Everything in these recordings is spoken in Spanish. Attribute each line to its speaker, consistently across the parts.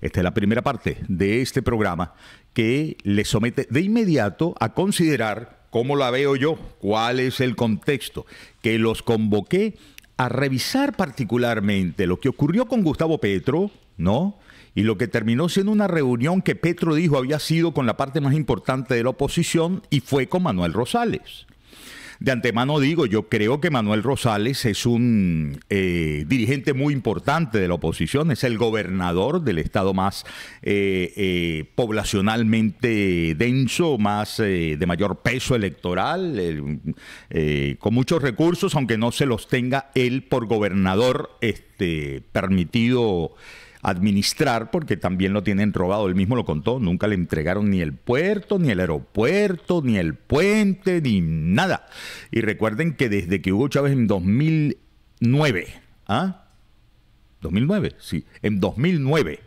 Speaker 1: Esta es la primera parte de este programa que le somete de inmediato a considerar cómo la veo yo, cuál es el contexto, que los convoqué a revisar particularmente lo que ocurrió con Gustavo Petro, ¿no? Y lo que terminó siendo una reunión que Petro dijo había sido con la parte más importante de la oposición y fue con Manuel Rosales. De antemano digo, yo creo que Manuel Rosales es un eh, dirigente muy importante de la oposición, es el gobernador del estado más eh, eh, poblacionalmente denso, más de mayor peso electoral, con muchos recursos, aunque no se los tenga él por gobernador este, permitido administrar porque también lo tienen robado. Él mismo lo contó, nunca le entregaron ni el puerto, ni el aeropuerto, ni el puente, ni nada. Y recuerden que desde que Hugo Chávez en 2009, ¿ah? 2009, sí, en 2009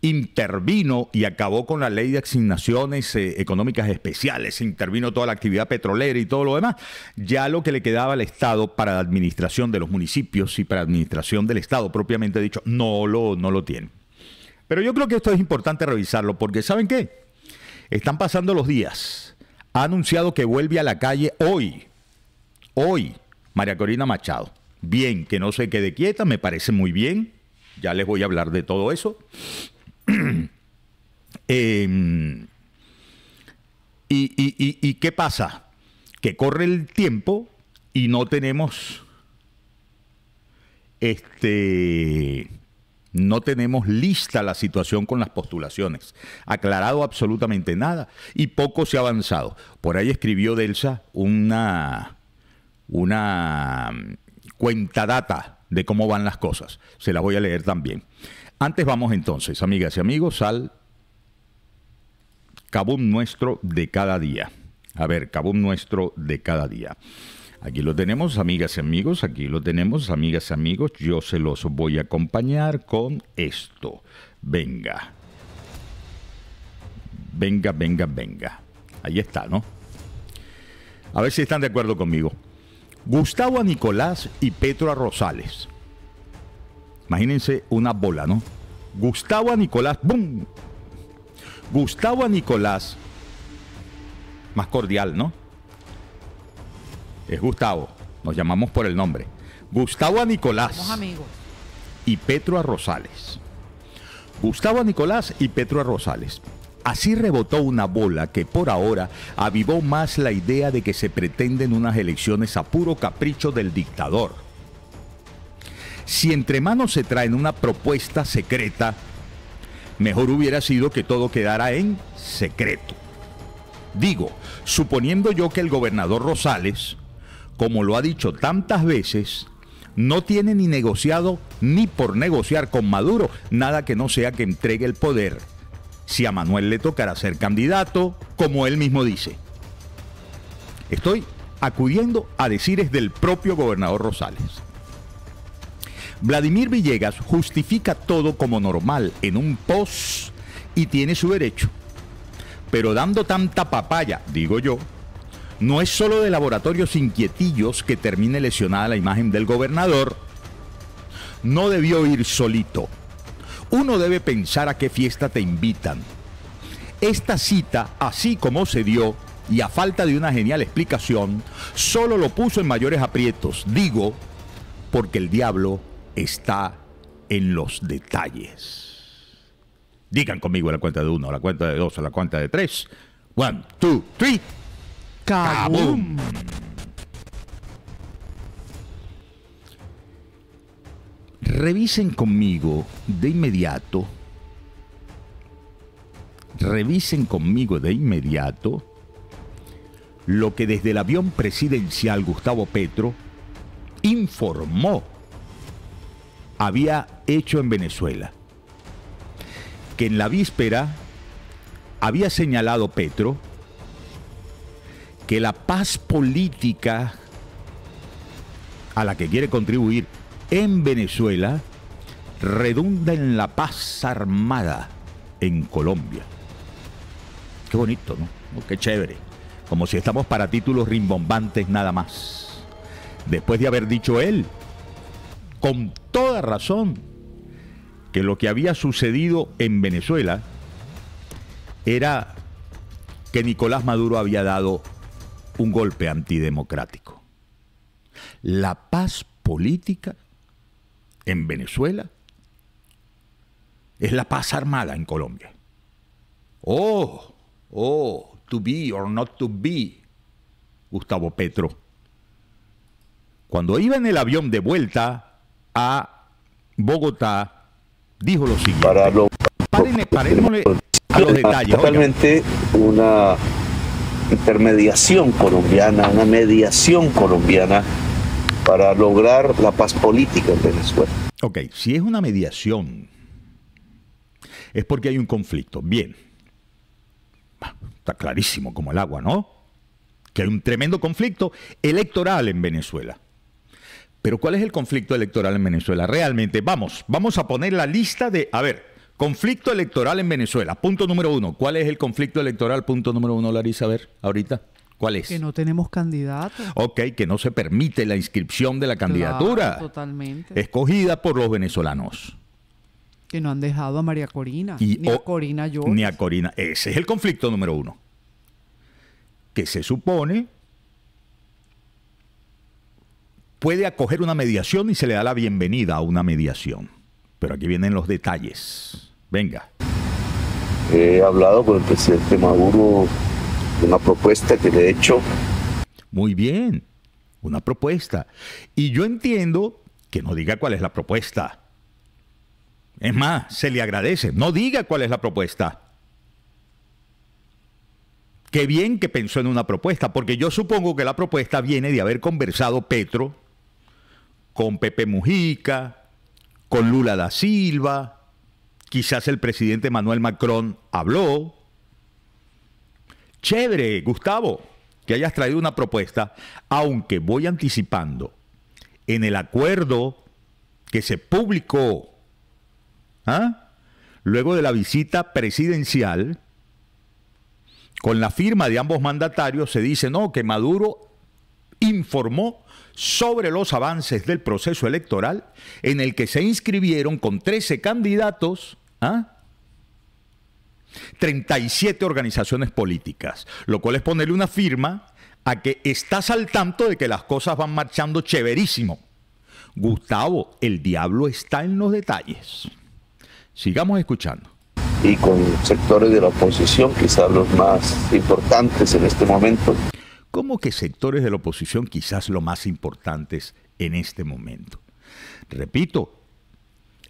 Speaker 1: intervino y acabó con la ley de asignaciones eh, económicas especiales, intervino toda la actividad petrolera y todo lo demás, ya lo que le quedaba al Estado para la administración de los municipios y para administración del Estado propiamente dicho, no lo, no lo tiene. Pero yo creo que esto es importante revisarlo porque ¿saben qué? Están pasando los días. Ha anunciado que vuelve a la calle hoy. Hoy, María Corina Machado. Bien, que no se quede quieta, me parece muy bien. Ya les voy a hablar de todo eso. Em, y, qué pasa? Que corre el tiempo y no tenemos este no tenemos lista la situación con las postulaciones, aclarado absolutamente nada y poco se ha avanzado. Por ahí escribió Delsa una, una mm, cuenta data de cómo van las cosas. Se la voy a leer también. Antes vamos entonces, amigas y amigos, al cabum nuestro de cada día. A ver, cabum nuestro de cada día. Aquí lo tenemos, amigas y amigos, aquí lo tenemos, amigas y amigos. Yo se los voy a acompañar con esto. Venga. Venga, venga, venga. Ahí está, ¿no? A ver si están de acuerdo conmigo. Gustavo a Nicolás y Petro Rosales Imagínense una bola, ¿no? Gustavo a Nicolás, ¡boom! Gustavo a Nicolás, más cordial, ¿no? Es Gustavo, nos llamamos por el nombre. Gustavo a Nicolás. Y Petro a Rosales. Gustavo a Nicolás y Petro a Rosales. Así rebotó una bola que por ahora avivó más la idea de que se pretenden unas elecciones a puro capricho del dictador si entre manos se traen una propuesta secreta, mejor hubiera sido que todo quedara en secreto. Digo, suponiendo yo que el gobernador Rosales, como lo ha dicho tantas veces, no tiene ni negociado ni por negociar con Maduro nada que no sea que entregue el poder, si a Manuel le tocará ser candidato, como él mismo dice. Estoy acudiendo a decir es del propio gobernador Rosales. Vladimir Villegas justifica todo como normal en un post y tiene su derecho. Pero dando tanta papaya, digo yo, no es solo de laboratorios inquietillos que termine lesionada la imagen del gobernador. No debió ir solito. Uno debe pensar a qué fiesta te invitan. Esta cita, así como se dio, y a falta de una genial explicación, solo lo puso en mayores aprietos. Digo, porque el diablo está en los detalles. Digan conmigo la cuenta de uno, la cuenta de dos, la cuenta de tres. One, two, three.
Speaker 2: ¡Cabum!
Speaker 1: Revisen conmigo de inmediato. Revisen conmigo de inmediato lo que desde el avión presidencial Gustavo Petro informó había hecho en Venezuela, que en la víspera había señalado Petro que la paz política a la que quiere contribuir en Venezuela redunda en la paz armada en Colombia. Qué bonito, ¿no? Oh, qué chévere. Como si estamos para títulos rimbombantes nada más. Después de haber dicho él, con toda razón que lo que había sucedido en Venezuela era que Nicolás Maduro había dado un golpe antidemocrático. La paz política en Venezuela es la paz armada en Colombia. Oh, oh, to be or not to be, Gustavo Petro. Cuando iba en el avión de vuelta a Bogotá, dijo lo siguiente. Para a los detalles. Totalmente
Speaker 3: una intermediación colombiana, una mediación colombiana para lograr la paz política en Venezuela.
Speaker 1: Ok, si es una mediación, es porque hay un conflicto. Bien, ah, está clarísimo como el agua, ¿no? Que hay un tremendo conflicto electoral en Venezuela. Pero ¿cuál es el conflicto electoral en Venezuela? Realmente, vamos, vamos a poner la lista de, a ver, conflicto electoral en Venezuela. Punto número uno. ¿Cuál es el conflicto electoral? Punto número uno, Larisa, a ver, ahorita. ¿Cuál es? Que
Speaker 2: no tenemos candidato.
Speaker 1: Ok, que no se permite la inscripción de la candidatura.
Speaker 2: totalmente.
Speaker 1: Escogida por los venezolanos.
Speaker 2: Que no han dejado a María Corina. ni a Corina yo. Ni
Speaker 1: a Corina. Ese es el conflicto número uno. Que se supone puede acoger una mediación y se le da la bienvenida a una mediación. Pero aquí vienen los detalles. Venga.
Speaker 3: He hablado con el presidente Maduro de una
Speaker 1: propuesta que le he hecho. Muy bien, una propuesta. Y yo entiendo que no diga cuál es la propuesta. Es más, se le agradece. No diga cuál es la propuesta. Qué bien que pensó en una propuesta, porque yo supongo que la propuesta viene de haber conversado Petro con Pepe Mujica, con Lula da Silva, quizás el presidente Manuel Macron habló. Chévere, Gustavo, que hayas traído una propuesta, aunque voy anticipando, en el acuerdo que se publicó ¿ah? luego de la visita presidencial, con la firma de ambos mandatarios se dice, no, que Maduro informó sobre los avances del proceso electoral en el que se inscribieron con 13 candidatos. 37 ¿ah? organizaciones políticas, lo cual es ponerle una firma a que estás al tanto de que las cosas van marchando chéverísimo. Gustavo, el diablo está en los detalles. Sigamos escuchando.
Speaker 3: Y con sectores de la oposición, quizás los más importantes en este
Speaker 1: momento, ¿Cómo que sectores de la oposición quizás lo más importantes en este momento. Repito,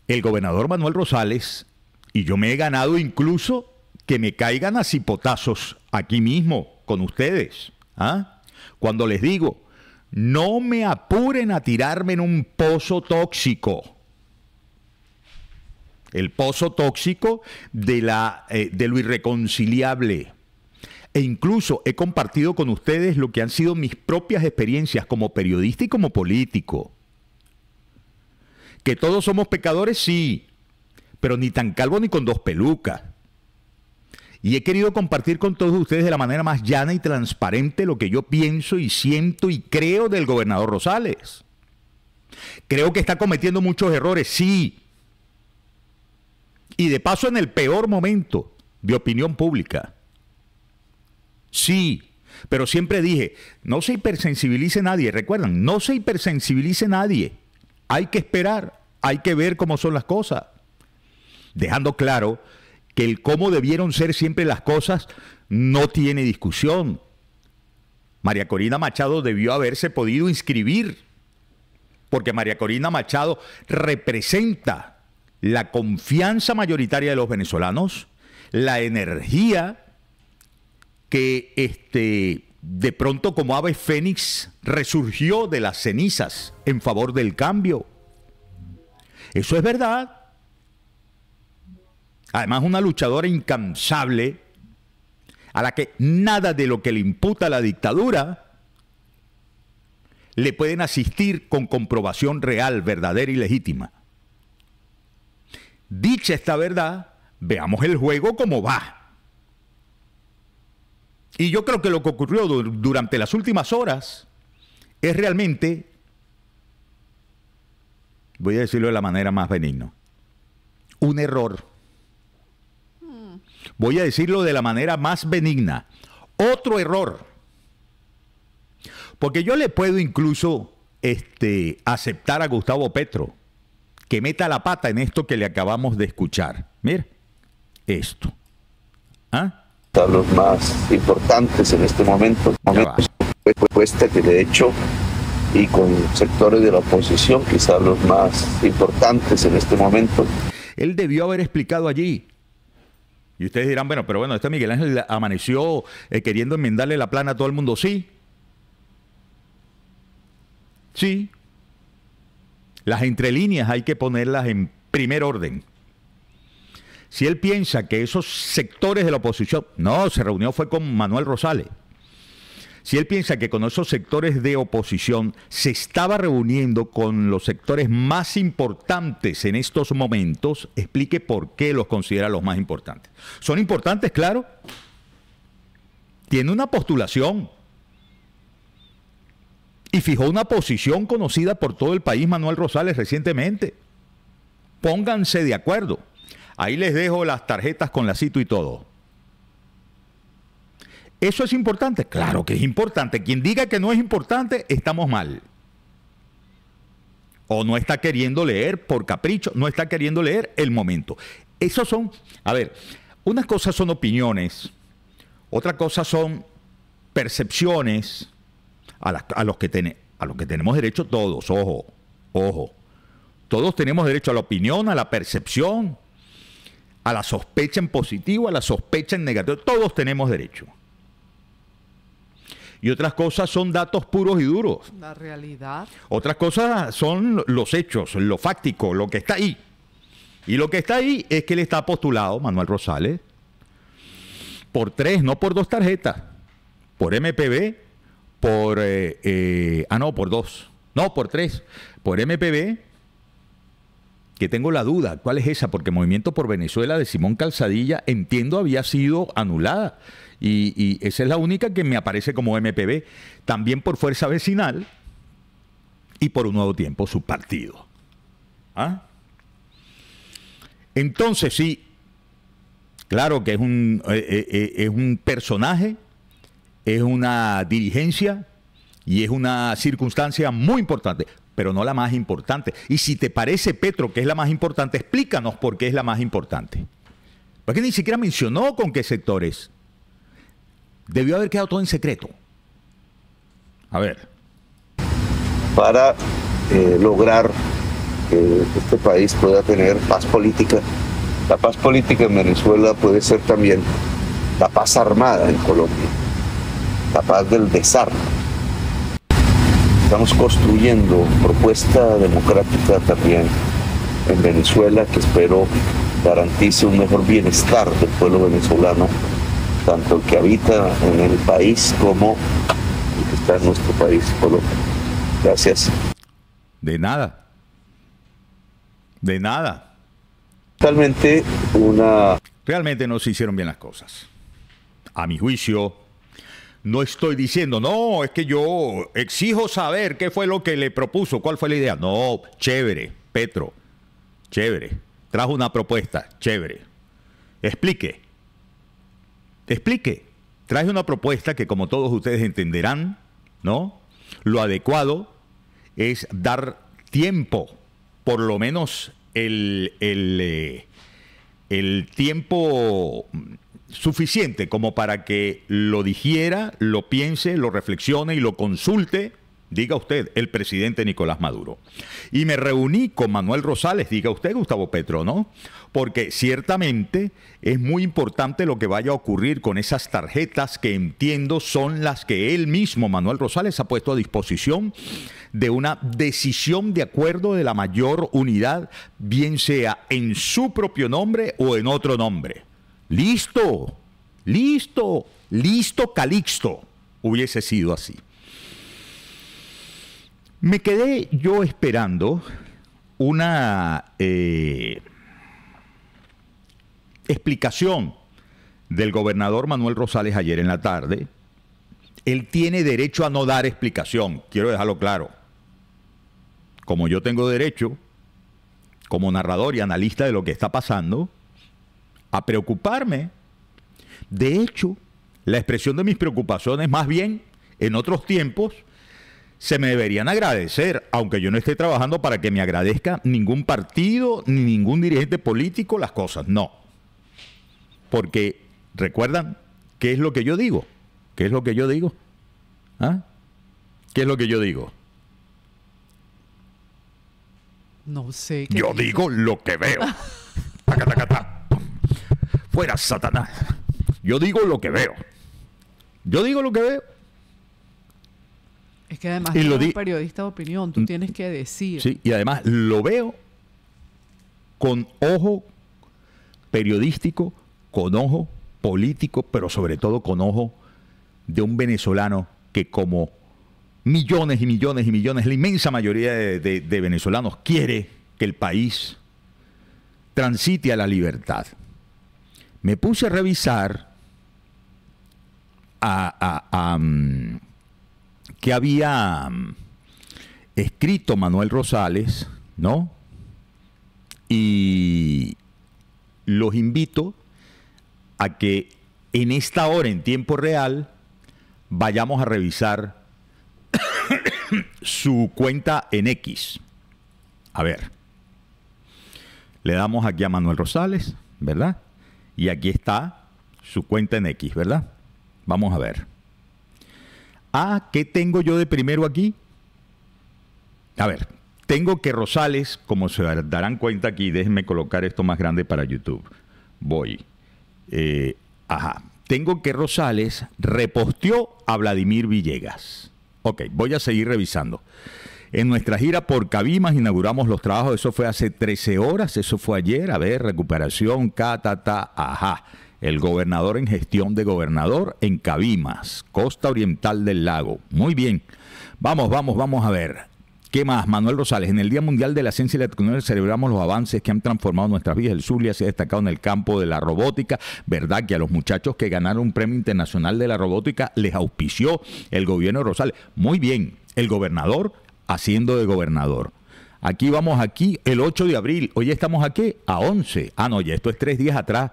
Speaker 1: el gobernador Manuel Rosales, y yo me he ganado incluso que me caigan a cipotazos aquí mismo con ustedes, ¿ah? cuando les digo, no me apuren a tirarme en un pozo tóxico. El pozo tóxico de, la, eh, de lo irreconciliable e incluso he compartido con ustedes lo que han sido mis propias experiencias como periodista y como político. Que todos somos pecadores, sí, pero ni tan calvo ni con dos pelucas. Y he querido compartir con todos ustedes de la manera más llana y transparente lo que yo pienso y siento y creo del gobernador Rosales. Creo que está cometiendo muchos errores, sí. Y de paso en el peor momento de opinión pública. Sí, pero siempre dije, no se hipersensibilice nadie, recuerdan, no se hipersensibilice nadie. Hay que esperar, hay que ver cómo son las cosas. Dejando claro que el cómo debieron ser siempre las cosas no tiene discusión. María Corina Machado debió haberse podido inscribir, porque María Corina Machado representa la confianza mayoritaria de los venezolanos, la energía que este, de pronto como ave fénix resurgió de las cenizas en favor del cambio. Eso es verdad. Además, una luchadora incansable a la que nada de lo que le imputa la dictadura le pueden asistir con comprobación real, verdadera y legítima. Dicha esta verdad, veamos el juego como va. Y yo creo que lo que ocurrió durante las últimas horas es realmente, voy a decirlo de la manera más benigna, un error. Voy a decirlo de la manera más benigna, otro error. Porque yo le puedo incluso este, aceptar a Gustavo Petro que meta la pata en esto que le acabamos de escuchar. Mira, esto. ¿Ah?
Speaker 3: los más importantes en este momento. Momentos propuesta que de hecho y con sectores de la oposición quizás los más importantes en este momento.
Speaker 1: Él debió haber explicado allí. Y ustedes dirán, bueno, pero bueno, este Miguel Ángel amaneció eh, queriendo enmendarle la plana a todo el mundo. Sí. Sí. Las entrelíneas hay que ponerlas en primer orden. Si él piensa que esos sectores de la oposición, no, se reunió fue con Manuel Rosales. Si él piensa que con esos sectores de oposición se estaba reuniendo con los sectores más importantes en estos momentos, explique por qué los considera los más importantes. ¿Son importantes, claro? Tiene una postulación y fijó una posición conocida por todo el país Manuel Rosales recientemente. Pónganse de acuerdo. Ahí les dejo las tarjetas con la cita y todo. ¿Eso es importante? Claro que es importante. Quien diga que no es importante, estamos mal. O no está queriendo leer por capricho, no está queriendo leer el momento. Esos son, a ver, unas cosas son opiniones, otra cosa son percepciones a, los que a los que tenemos derecho todos, ojo, ojo. Todos tenemos derecho a la opinión, a la percepción, a la sospecha en positivo, a la sospecha en negativo. Todos tenemos derecho. Y otras cosas son datos puros y duros.
Speaker 2: La realidad.
Speaker 1: Otras cosas son los hechos, lo fáctico, lo que está ahí. Y lo que está ahí es que él está postulado, Manuel Rosales, por tres, no por dos tarjetas. Por MPB, por... Eh, eh, ah, no, por dos. No, por tres. Por MPB, que tengo la duda, ¿cuál es esa? Porque Movimiento por Venezuela de Simón Calzadilla, entiendo, había sido anulada. Y, esa es la única que me aparece como MPB. También por Fuerza Vecinal y por un nuevo tiempo, su partido. ¿Ah? Entonces, sí, claro que es un, eh, eh, eh, es un personaje, es una dirigencia y es una circunstancia muy importante pero no la más importante. Y si te parece, Petro, que es la más importante, explícanos por qué es la más importante. Porque ni siquiera mencionó con qué sectores. Debió haber quedado todo en secreto. A ver. Para eh,
Speaker 3: lograr que este país pueda tener paz política, la paz política en Venezuela puede ser también la paz armada en Colombia, la paz del desarme Estamos construyendo propuesta democrática también en Venezuela que espero garantice un mejor bienestar del pueblo venezolano, tanto el que habita en el país como el que está en nuestro país, Colombia. Gracias. De
Speaker 1: nada. De nada. Realmente una... Realmente no se hicieron bien las cosas. A mi juicio, no estoy diciendo, no, es que yo exijo saber qué fue lo que le propuso, cuál fue la idea. No, chévere, Petro, chévere. Trajo una propuesta, chévere. Explique. Explique. Traje una propuesta que como todos ustedes entenderán, ¿no? Lo adecuado es dar tiempo, por lo menos el, el, eh, el tiempo suficiente como para que lo digiera, lo piense, lo reflexione y lo consulte, diga usted, el presidente Nicolás Maduro. Y me reuní con Manuel Rosales, diga usted, Gustavo Petro, ¿no? Porque ciertamente es muy importante lo que vaya a ocurrir con esas tarjetas que entiendo son las que él mismo, Manuel Rosales, ha puesto a disposición de una decisión de acuerdo de la mayor unidad, bien sea en su propio nombre o en otro nombre. Listo, listo, listo Calixto. Hubiese sido así. Me quedé yo esperando una eh, explicación del gobernador Manuel Rosales ayer en la tarde. Él tiene derecho a no dar explicación, quiero dejarlo claro. Como yo tengo derecho, como narrador y analista de lo que está pasando, a preocuparme. De hecho, la expresión de mis preocupaciones, más bien, en otros tiempos, se me deberían agradecer, aunque yo no esté trabajando para que me agradezca ningún partido ni ningún dirigente político las cosas, no. Porque, ¿recuerdan qué es lo que yo digo? ¿Qué es lo que yo digo? ¿Ah? ¿Qué es lo que yo digo?
Speaker 2: No sé. yo digo
Speaker 1: lo que veo. Fuera, Satanás. Yo digo lo que veo. Yo digo lo que veo.
Speaker 2: Es que además periodista de opinión, tú mm. tienes que decir.
Speaker 1: Sí, y además lo veo con ojo periodístico, con ojo político, pero sobre todo con ojo de un venezolano que como millones y millones y millones, la inmensa mayoría de venezolanos quiere que el país transite a la libertad me puse a revisar a, mm, que había mm, escrito Manuel Rosales, ¿no? Y los invito a que en esta hora, en tiempo real, vayamos a revisar su cuenta en X. A ver, le damos aquí a Manuel Rosales, ¿verdad? Y aquí está su cuenta en X, ¿verdad? Vamos a ver. Ah, ¿qué tengo yo de primero aquí? A ver, tengo que Rosales, como se darán cuenta aquí, déjenme colocar esto más grande para YouTube. Voy. Eh, ajá. Tengo que Rosales reposteó a Vladimir Villegas. Ok, voy a seguir revisando. En nuestra gira por Cabimas inauguramos los trabajos, eso fue hace 13 horas, eso fue ayer, a ver, recuperación, catata, ajá. El gobernador en gestión de gobernador en Cabimas, costa oriental del lago. Muy bien. Vamos, vamos, vamos a ver. ¿Qué más, Manuel Rosales? En el Día Mundial de la Ciencia y la Tecnología celebramos los avances que han transformado nuestras vidas. El Zulia se ha destacado en el campo de la robótica. ¿Verdad que a los muchachos que ganaron un premio internacional de la robótica les auspició el gobierno de Rosales? Muy bien, el gobernador haciendo de gobernador. Aquí vamos aquí el 8 de abril. Hoy estamos aquí a 11. Ah, no, ya esto es tres días atrás.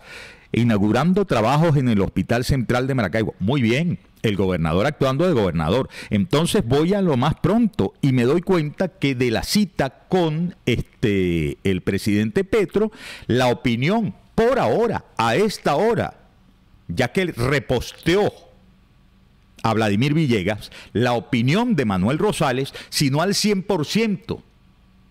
Speaker 1: Inaugurando trabajos en el Hospital Central de Maracaibo. Muy bien, el gobernador actuando de gobernador. Entonces voy a lo más pronto y me doy cuenta que de la cita con este, el presidente Petro, la opinión por ahora, a esta hora, ya que reposteó a Vladimir Villegas la opinión de Manuel Rosales, sino al 100%,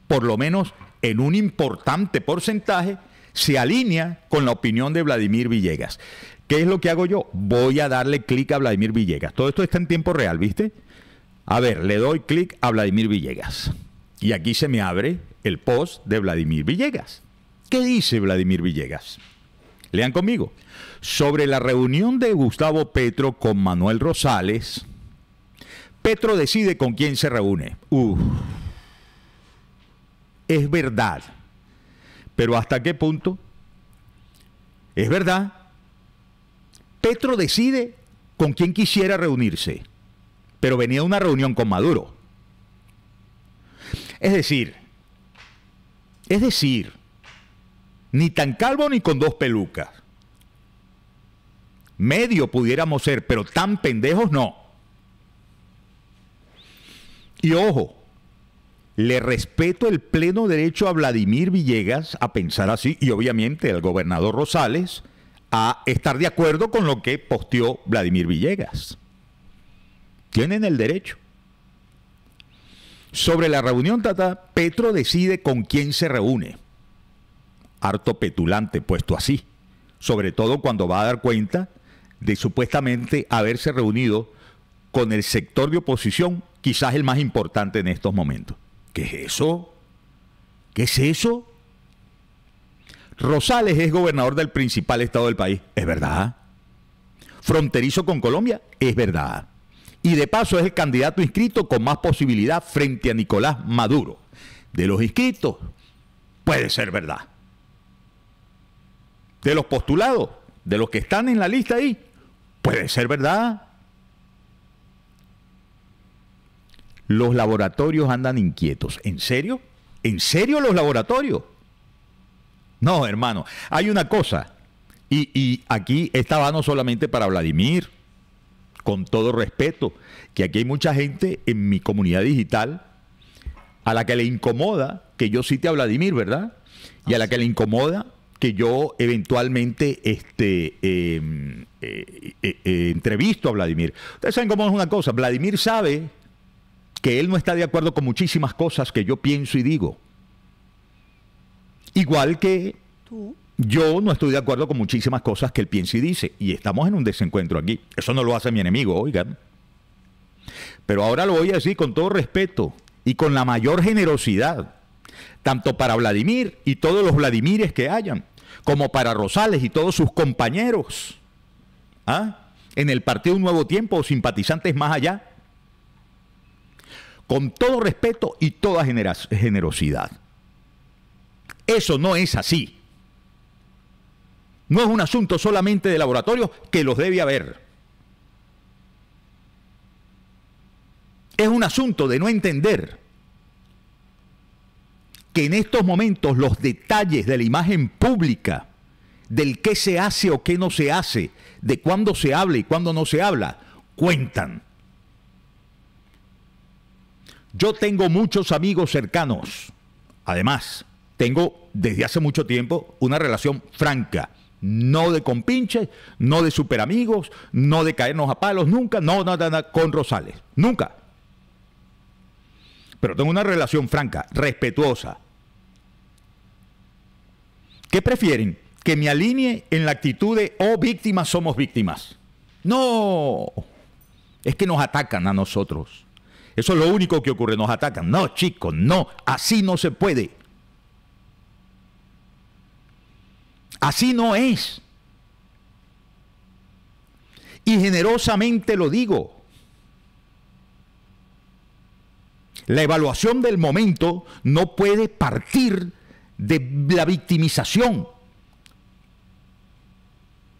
Speaker 1: por lo menos en un importante porcentaje, se alinea con la opinión de Vladimir Villegas. ¿Qué es lo que hago yo? Voy a darle clic a Vladimir Villegas. Todo esto está en tiempo real, ¿viste? A ver, le doy clic a Vladimir Villegas. Y aquí se me abre el post de Vladimir Villegas. ¿Qué dice Vladimir Villegas? Lean conmigo. Sobre la reunión de Gustavo Petro con Manuel Rosales, Petro decide con quién se reúne. Uf. Es verdad. Pero ¿hasta qué punto? Es verdad. Petro decide con quién quisiera reunirse. Pero venía una reunión con Maduro. Es decir, es decir, ni tan calvo ni con dos pelucas. Medio pudiéramos ser, pero tan pendejos no. Y ojo, le respeto el pleno derecho a Vladimir Villegas a pensar así y obviamente al gobernador Rosales a estar de acuerdo con lo que posteó Vladimir Villegas. Tienen el derecho. Sobre la reunión, Tata, Petro decide con quién se reúne harto petulante, puesto así, sobre todo cuando va a dar cuenta de supuestamente haberse reunido con el sector de oposición, quizás el más importante en estos momentos. ¿Qué es eso? ¿Qué es eso? Rosales es gobernador del principal estado del país, es verdad. Fronterizo con Colombia, es verdad. Y de paso es el candidato inscrito con más posibilidad frente a Nicolás Maduro. De los inscritos, puede ser verdad de los postulados, de los que están en la lista ahí, puede ser verdad. Los laboratorios andan inquietos. ¿En serio? ¿En serio los laboratorios? No, hermano. Hay una cosa. Y, aquí estaba no solamente para Vladimir, con todo respeto, que aquí hay mucha gente en mi comunidad digital a la que le incomoda que yo cite a Vladimir, ¿verdad? Y a la ah, que le incomoda que yo eventualmente este, em, eh, eh, eh, entrevisto a Vladimir. Ustedes saben cómo es una cosa. Vladimir sabe que él no está de acuerdo con muchísimas cosas que yo pienso y digo. Igual que yo no estoy de acuerdo con muchísimas cosas que él piensa y dice. Y estamos en un desencuentro aquí. Eso no lo hace mi enemigo, oigan. Pero ahora lo voy a decir con todo respeto y con la mayor generosidad tanto para Vladimir y todos los Vladimires que hayan, como para Rosales y todos sus compañeros ¿ah? en el Partido un Nuevo Tiempo o simpatizantes más allá, con todo respeto y toda generosidad. Eso no es así. No es un asunto solamente de laboratorio que los debe haber. Es un asunto de no entender que en estos momentos los detalles de la imagen pública, del qué se hace o qué no se hace, de cuándo se habla y cuándo no se habla, cuentan. Yo tengo muchos amigos cercanos. Además, tengo desde hace mucho tiempo una relación franca. No de compinches, no de superamigos, no de caernos a palos, nunca, no, nada, nada, con Rosales, nunca. Pero tengo una relación franca, respetuosa, ¿Qué prefieren? ¿Que me alinee en la actitud de, oh, víctimas somos víctimas? No, es que nos atacan a nosotros. Eso es lo único que ocurre, nos atacan. No, chicos, no, así no se puede. Así no es. Y generosamente lo digo. La evaluación del momento no puede partir de la victimización.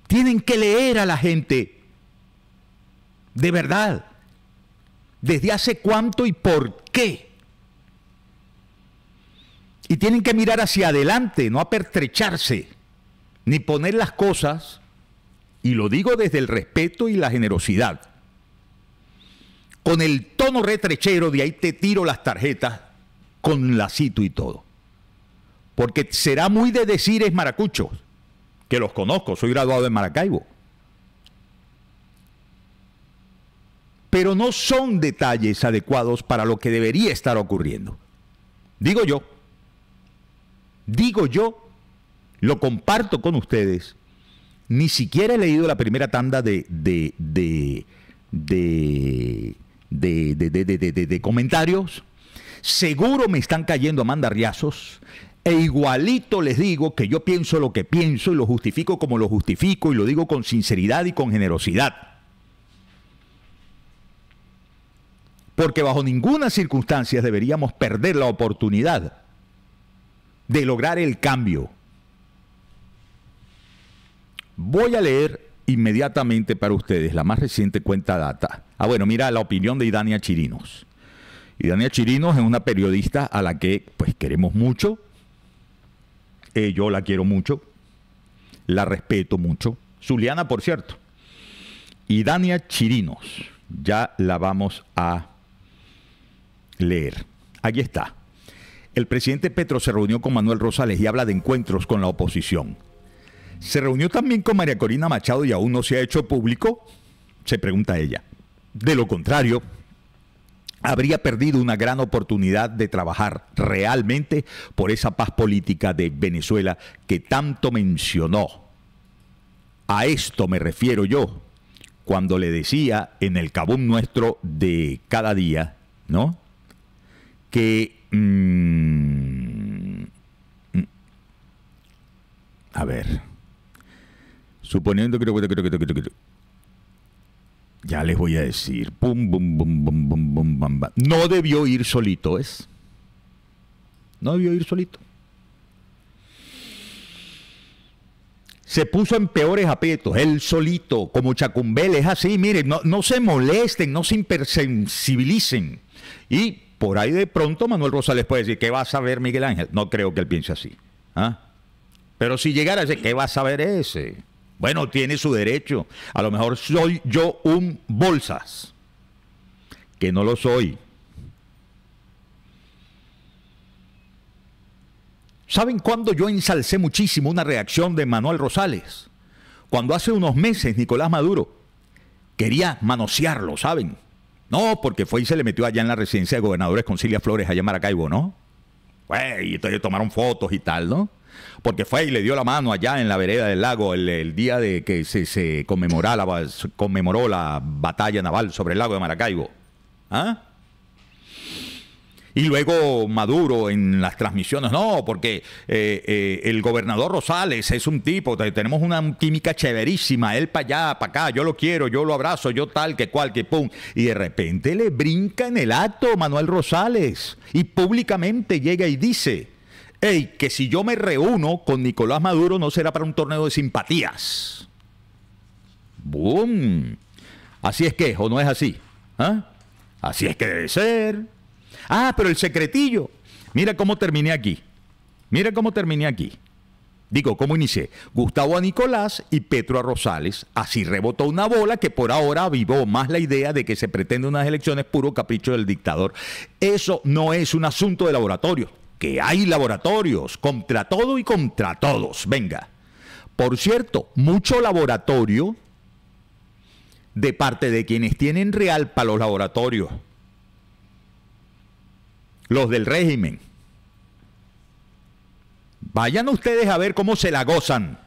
Speaker 1: Tienen que leer a la gente. De verdad. ¿Desde hace cuánto y por qué? Y tienen que mirar hacia adelante, no apertrecharse, ni poner las cosas, y lo digo desde el respeto y la generosidad, con el tono retrechero de ahí te tiro las tarjetas, con lacito y todo porque será muy de decir es maracucho, que los conozco, soy graduado de Maracaibo. Pero no son detalles adecuados para lo que debería estar ocurriendo. Digo yo, digo yo, lo comparto con ustedes. Ni siquiera he leído la primera tanda de, de, de, de de, de, de, comentarios. Seguro me están cayendo a mandarriazos. E igualito les digo que yo pienso lo que pienso y lo justifico como lo justifico y lo digo con sinceridad y con generosidad. Porque bajo ninguna circunstancia deberíamos perder la oportunidad de lograr el cambio. Voy a leer inmediatamente para ustedes la más reciente cuenta data. Ah, bueno, mira la opinión de Idania Chirinos. Idania Chirinos es una periodista a la que pues queremos mucho, yo la quiero mucho, la respeto mucho. Zuliana, por cierto. Y Dania Chirinos, ya la vamos a leer. Aquí está. El presidente Petro se reunió con Manuel Rosales y habla de encuentros con la oposición. ¿Se reunió también con María Corina Machado y aún no se ha hecho público? Se pregunta ella. De lo contrario, habría perdido una gran oportunidad de trabajar realmente por esa paz política de Venezuela que tanto mencionó. A esto me refiero yo cuando le decía en el cabum nuestro de cada día, ¿no? Que... Mm, mm, a ver. Suponiendo que ya les voy a decir, pum, pum, pum, pum, pum, pum, No debió ir solito, ¿es? No debió ir solito. Se puso en peores aprietos, él solito, como Chacumbel, es así, miren, no, se molesten, no se impersensibilicen. Y por ahí de pronto Manuel Rosales puede decir, ¿qué va a saber Miguel Ángel? No creo que él piense así. ¿ah? Pero si llegara a decir, ¿qué va a saber ese? Bueno, tiene su derecho. A lo mejor soy yo un bolsas, que no lo soy. ¿Saben cuándo yo ensalcé muchísimo una reacción de Manuel Rosales? Cuando hace unos meses Nicolás Maduro quería manosearlo, ¿saben? No, porque fue y se le metió allá en la residencia de gobernadores Concilia Flores, allá en Maracaibo, ¿no? Güey, entonces tomaron fotos y tal, ¿no? porque fue y le dio la mano allá en la vereda del lago el, día de que se, conmemoró, la, batalla naval sobre el lago de Maracaibo. ¿Ah? Y luego Maduro en las transmisiones, no, porque eh, eh, el gobernador Rosales es un tipo, tenemos una química chéverísima, él para allá, para acá, yo lo quiero, yo lo abrazo, yo tal, que cual, que pum. Y de repente le brinca en el acto Manuel Rosales y públicamente llega y dice, que si yo me reúno con Nicolás Maduro no será para un torneo de simpatías. ¡Boom! Así es que, o no es así. ¿Ah? Así es que debe ser. Ah, pero el secretillo. Mira cómo terminé aquí. Mira cómo terminé aquí. Digo, ¿cómo inicié? Gustavo a Nicolás y Petro a Rosales. Así rebotó una bola que por ahora avivó más la idea de que se pretende unas elecciones puro capricho del dictador. Eso no es un asunto de laboratorio que hay laboratorios contra todo y contra todos. Venga. Por cierto, mucho laboratorio de parte de quienes tienen real para los laboratorios, los del régimen. Vayan ustedes a ver cómo se la gozan.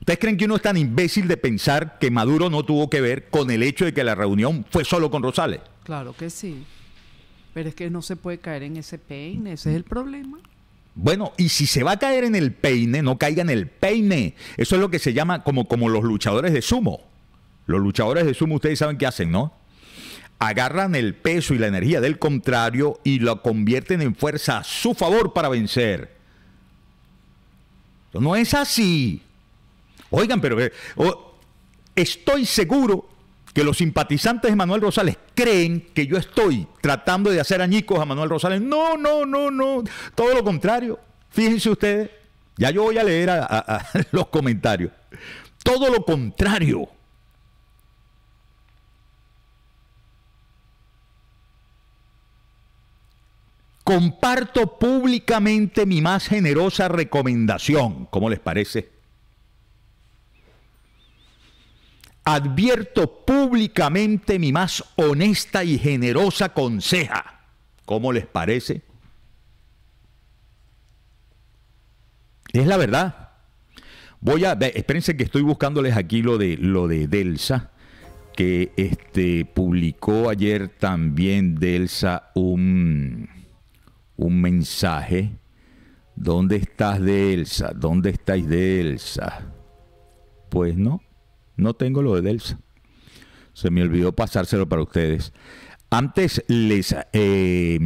Speaker 1: ¿Ustedes creen que uno es tan imbécil de pensar que Maduro no tuvo que ver con el hecho de que la reunión fue solo con Rosales?
Speaker 2: Claro que sí. Pero es que no se puede caer en ese peine, ese es el problema.
Speaker 1: Bueno, y si se va a caer en el peine, no caiga en el peine. Eso es lo que se llama como, como los luchadores de sumo. Los luchadores de sumo, ustedes saben qué hacen, ¿no? Agarran el peso y la energía del contrario y lo convierten en fuerza a su favor para vencer. No es así. Oigan, pero eh, estoy seguro que los simpatizantes de Manuel Rosales creen que yo estoy tratando de hacer añicos a Manuel Rosales. No, no, no, no. Todo lo contrario. Fíjense ustedes, ya yo voy a leer los comentarios. Todo lo contrario. Comparto públicamente mi más generosa recomendación. ¿Cómo les parece? advierto públicamente mi más honesta y generosa conseja. ¿Cómo les parece? Es la verdad. Voy a, espérense que estoy buscándoles aquí lo de lo de Delsa, que este publicó ayer también Delsa un, un mensaje. ¿Dónde estás Delsa? ¿Dónde estáis Delsa? Pues no, no tengo lo de Delsa. Se me olvidó pasárselo para ustedes. Antes les, eh,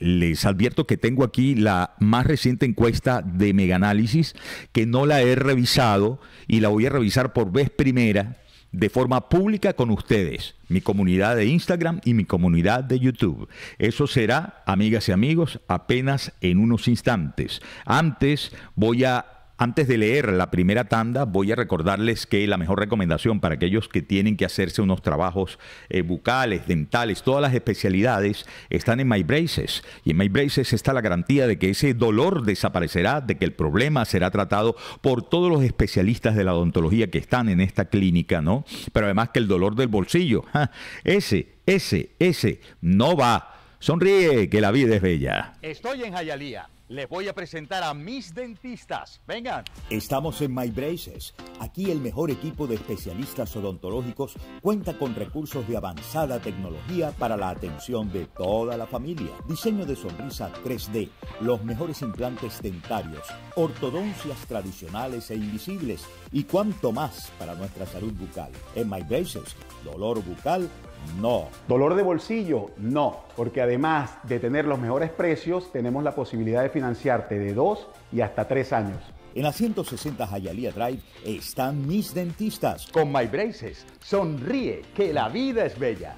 Speaker 1: les advierto que tengo aquí la más reciente encuesta de Mega Análisis que no la he revisado y la voy a revisar por vez primera de forma pública con ustedes, mi comunidad de Instagram y mi comunidad de YouTube. Eso será, amigas y amigos, apenas en unos instantes. Antes voy a antes de leer la primera tanda, voy a recordarles que la mejor recomendación para aquellos que tienen que hacerse unos trabajos eh, bucales, dentales, todas las especialidades están en My Braces. Y en My Braces está la garantía de que ese dolor desaparecerá, de que el problema será tratado por todos los especialistas de la odontología que están en esta clínica, ¿no? Pero además que el dolor del bolsillo, ese, ese, ese, no va. Sonríe, que la vida es bella. Estoy en Jayalía les voy a presentar a mis dentistas. Vengan. Estamos en My Braces. Aquí el mejor equipo de especialistas odontológicos cuenta con recursos de avanzada tecnología para la atención de toda la familia. Diseño de sonrisa 3D, los mejores implantes dentarios, ortodoncias tradicionales e invisibles y cuanto más para nuestra salud bucal. En My Braces, dolor bucal no. ¿Dolor de bolsillo? No, porque además de tener los mejores precios, tenemos la posibilidad de financiarte de dos y hasta tres años. En la 160 Hialeah Drive están mis dentistas. Con My Braces, sonríe que la vida es bella.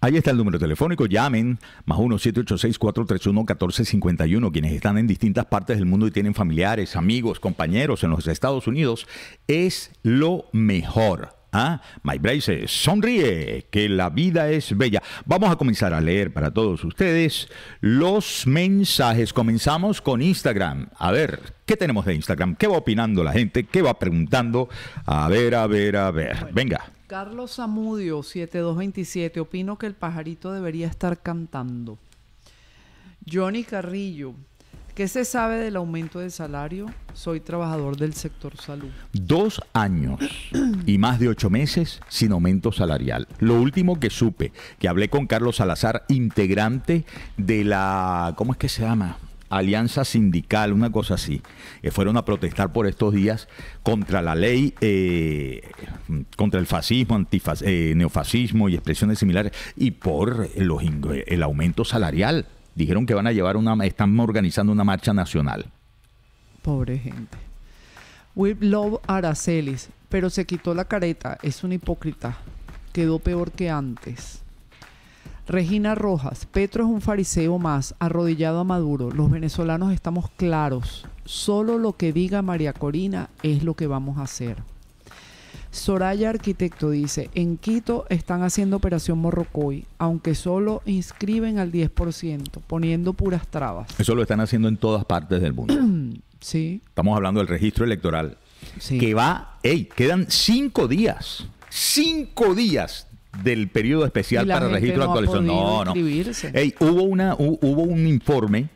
Speaker 1: Ahí está el número telefónico, llamen más 1-786-431-1451, quienes están en distintas partes del mundo y tienen familiares, amigos, compañeros en los Estados Unidos, es lo mejor. ¿Ah? My Brace, sonríe, que la vida es bella. Vamos a comenzar a leer para todos ustedes los mensajes. Comenzamos con Instagram. A ver, ¿qué tenemos de Instagram? ¿Qué va opinando la gente? ¿Qué va preguntando? A ver, a ver, a ver. Venga.
Speaker 2: Carlos Zamudio, 7227. Opino que el pajarito debería estar cantando. Johnny Carrillo, ¿Qué se sabe del aumento de salario? Soy trabajador del sector salud.
Speaker 1: Dos años y más de ocho meses sin aumento salarial. Lo último que supe, que hablé con Carlos Salazar, integrante de la, ¿cómo es que se llama? alianza sindical, una cosa así, que eh, fueron a protestar por estos días contra la ley, eh, contra el fascismo, antifas, eh, neofascismo y expresiones similares, y por el aumento salarial dijeron que van a llevar una, están organizando una marcha nacional.
Speaker 2: Pobre gente. We love Aracelis, pero se quitó la careta, es un hipócrita, quedó peor que antes. Regina Rojas, Petro es un fariseo más, arrodillado a Maduro. Los venezolanos estamos claros. Solo lo que diga María Corina es lo que vamos a hacer. Soraya Arquitecto dice, en Quito están haciendo operación Morrocoy, aunque solo inscriben al 10%, poniendo puras trabas.
Speaker 1: Eso lo están haciendo en todas partes del
Speaker 2: mundo. sí.
Speaker 1: Estamos hablando del registro electoral, que va, hey, quedan cinco días, cinco días del periodo especial para registro no actualización. No, no.
Speaker 2: Ey,
Speaker 1: hubo, una, hubo un informe,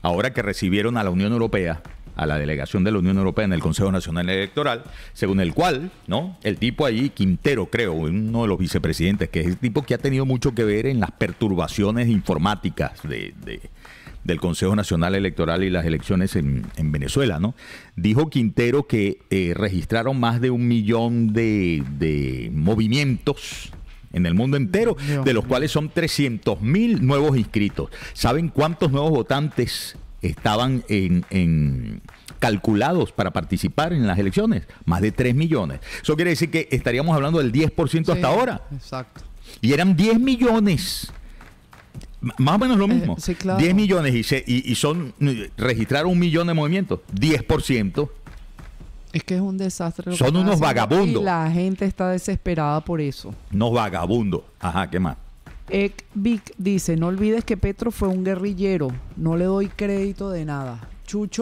Speaker 1: ahora que recibieron a la Unión Europea, a la delegación de la Unión Europea en el Consejo Nacional Electoral, según el cual, ¿no? El tipo allí, Quintero, creo, uno de los vicepresidentes, que es el tipo que ha tenido mucho que ver en las perturbaciones informáticas del Consejo Nacional Electoral y las elecciones en, Venezuela, ¿no? Dijo Quintero que eh, registraron más de un millón de, movimientos en el mundo entero, de los cuales son 300 mil nuevos inscritos. ¿Saben cuántos nuevos votantes estaban en, calculados para participar en las elecciones, más de 3 millones. Eso quiere decir que estaríamos hablando del 10% hasta ahora. Exacto. Y eran 10 millones. Más o menos lo eh, mismo. 10 millones y, y, son registraron un millón de movimientos. 10%.
Speaker 2: Es que es un desastre. son unos vagabundos. Y la gente está desesperada por eso.
Speaker 1: Unos vagabundos. Ajá, ¿qué más?
Speaker 2: Ek Vic dice, no olvides que Petro fue un guerrillero, no le doy crédito de nada. Chucho